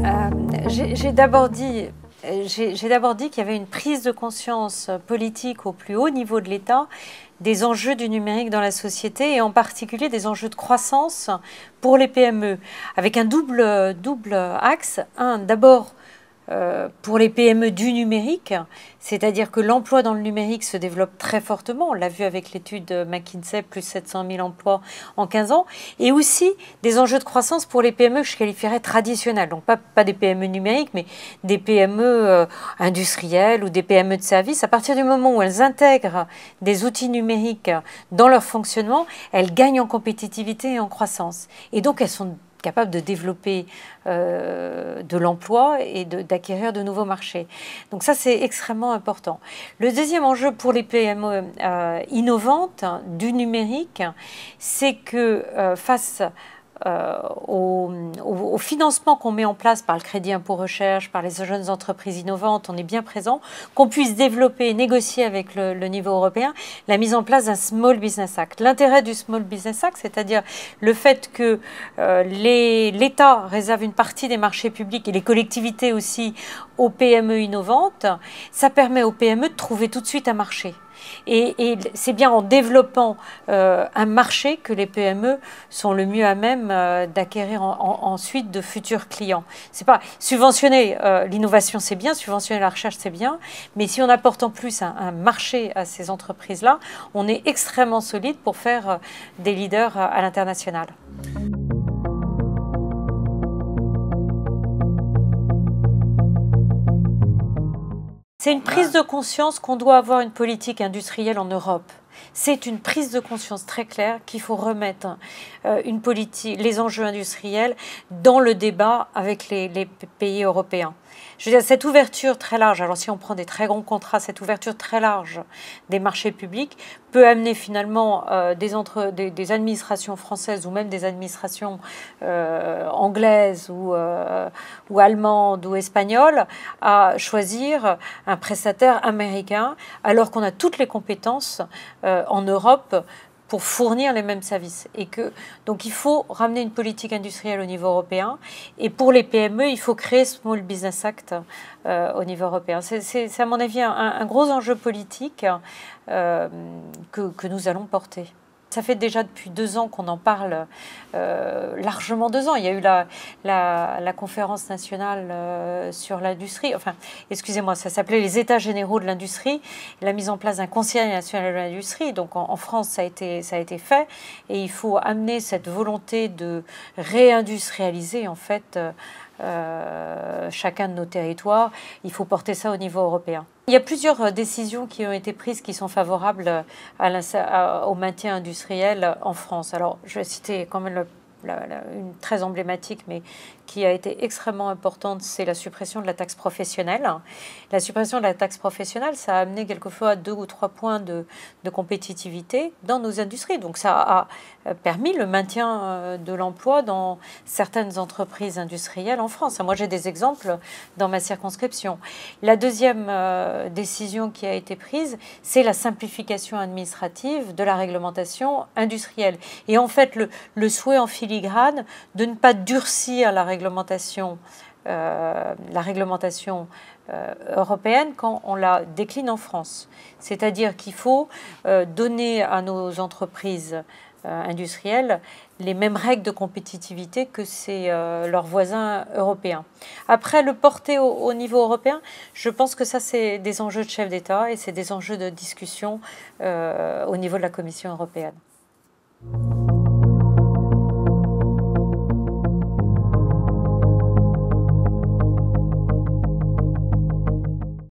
Euh, j'ai d'abord dit, qu'il y avait une prise de conscience politique au plus haut niveau de l'État des enjeux du numérique dans la société et en particulier des enjeux de croissance pour les PME, avec un double, double axe. Un, d'abord euh, pour les PME du numérique, c'est-à-dire que l'emploi dans le numérique se développe très fortement. On l'a vu avec l'étude McKinsey, plus 700 000 emplois en 15 ans. Et aussi des enjeux de croissance pour les PME que je qualifierais traditionnelles. Donc pas, des PME numériques, mais des PME euh, industrielles ou des PME de services. À partir du moment où elles intègrent des outils numériques dans leur fonctionnement, elles gagnent en compétitivité et en croissance. Et donc elles sont capable de développer euh, de l'emploi et d'acquérir de, nouveaux marchés. Donc ça, c'est extrêmement important. Le deuxième enjeu pour les PME euh, innovantes du numérique, c'est que euh, face à euh, au, financement qu'on met en place par le crédit impôt recherche, par les jeunes entreprises innovantes, on est bien présent, qu'on puisse développer et négocier avec le, niveau européen la mise en place d'un Small Business Act. L'intérêt du Small Business Act, c'est-à-dire le fait que euh, l'État réserve une partie des marchés publics et les collectivités aussi aux PME innovantes, ça permet aux PME de trouver tout de suite un marché. Et, c'est bien en développant euh, un marché que les PME sont le mieux à même euh, d'acquérir ensuite de futurs clients. C'est pas subventionner euh, l'innovation, c'est bien, subventionner la recherche, c'est bien, mais si on apporte en plus un, marché à ces entreprises-là, on est extrêmement solide pour faire euh, des leaders à l'international. C'est une prise de conscience qu'on doit avoir une politique industrielle en Europe c'est une prise de conscience très claire qu'il faut remettre euh, une politique, les enjeux industriels dans le débat avec les, les pays européens cette ouverture très large, alors si on prend des très grands contrats, cette ouverture très large des marchés publics peut amener finalement euh, des, administrations françaises ou même des administrations euh, anglaises ou, euh, ou allemandes ou espagnoles à choisir un prestataire américain alors qu'on a toutes les compétences en Europe pour fournir les mêmes services. Et que, donc il faut ramener une politique industrielle au niveau européen. Et pour les PME, il faut créer Small Business Act euh, au niveau européen. C'est à mon avis un, gros enjeu politique euh, que nous allons porter ça fait déjà depuis deux ans qu'on en parle, euh, largement deux ans. Il y a eu la, conférence nationale euh, sur l'industrie, enfin, excusez-moi, ça s'appelait les États généraux de l'industrie, la mise en place d'un Conseil national de l'industrie. Donc en, France, ça a été fait et il faut amener cette volonté de réindustrialiser, en fait, euh, euh, chacun de nos territoires. Il faut porter ça au niveau européen. Il y a plusieurs euh, décisions qui ont été prises qui sont favorables à au maintien industriel en France. Alors, je vais citer quand même le une très emblématique, mais qui a été extrêmement importante, c'est la suppression de la taxe professionnelle. La suppression de la taxe professionnelle, ça a amené quelquefois à deux ou trois points de, de, compétitivité dans nos industries. Donc ça a euh, permis le maintien euh, de l'emploi dans certaines entreprises industrielles en France. Moi, j'ai des exemples dans ma circonscription. La deuxième euh, décision qui a été prise, c'est la simplification administrative de la réglementation industrielle. Et en fait, le, le souhait en fil de ne pas durcir la réglementation, euh, la réglementation euh, européenne quand on la décline en France. C'est-à-dire qu'il faut euh, donner à nos entreprises industrielles les mêmes règles de compétitivité que c'est leurs voisins européens. Après, le porter au, niveau européen, je pense que ça, c'est des enjeux de chef d'État et c'est des enjeux de discussion au niveau de la Commission européenne.